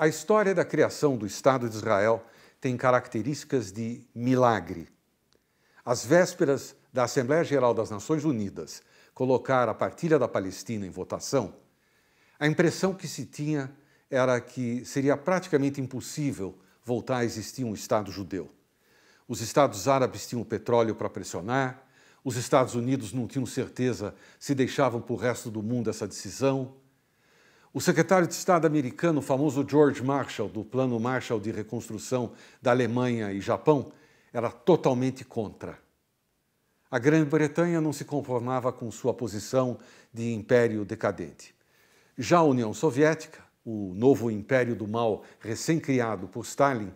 A história da criação do Estado de Israel tem características de milagre. Às vésperas da Assembleia Geral das Nações Unidas colocar a partilha da Palestina em votação, a impressão que se tinha era que seria praticamente impossível voltar a existir um Estado judeu. Os Estados Árabes tinham petróleo para pressionar, os Estados Unidos não tinham certeza se deixavam para o resto do mundo essa decisão. O secretário de Estado americano, o famoso George Marshall, do Plano Marshall de Reconstrução da Alemanha e Japão, era totalmente contra. A Grã-Bretanha não se conformava com sua posição de império decadente. Já a União Soviética, o novo império do mal recém-criado por Stalin,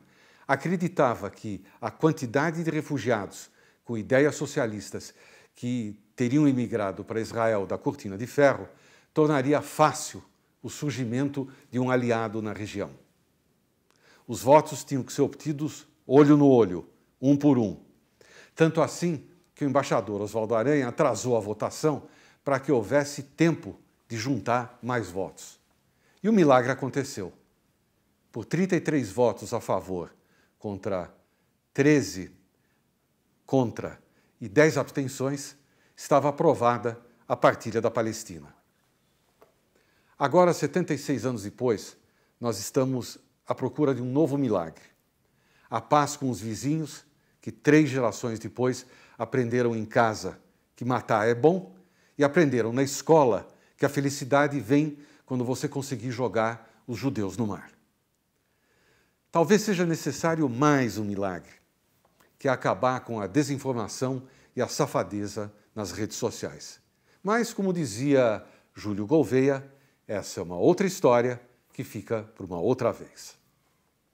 acreditava que a quantidade de refugiados com ideias socialistas que teriam emigrado para Israel da Cortina de Ferro tornaria fácil o surgimento de um aliado na região. Os votos tinham que ser obtidos olho no olho, um por um. Tanto assim que o embaixador Oswaldo Aranha atrasou a votação para que houvesse tempo de juntar mais votos. E o milagre aconteceu. Por 33 votos a favor contra 13 contra e 10 abstenções, estava aprovada a partilha da Palestina. Agora, 76 anos depois, nós estamos à procura de um novo milagre. A paz com os vizinhos, que três gerações depois aprenderam em casa que matar é bom, e aprenderam na escola que a felicidade vem quando você conseguir jogar os judeus no mar. Talvez seja necessário mais um milagre, que é acabar com a desinformação e a safadeza nas redes sociais. Mas, como dizia Júlio Gouveia, essa é uma outra história que fica por uma outra vez.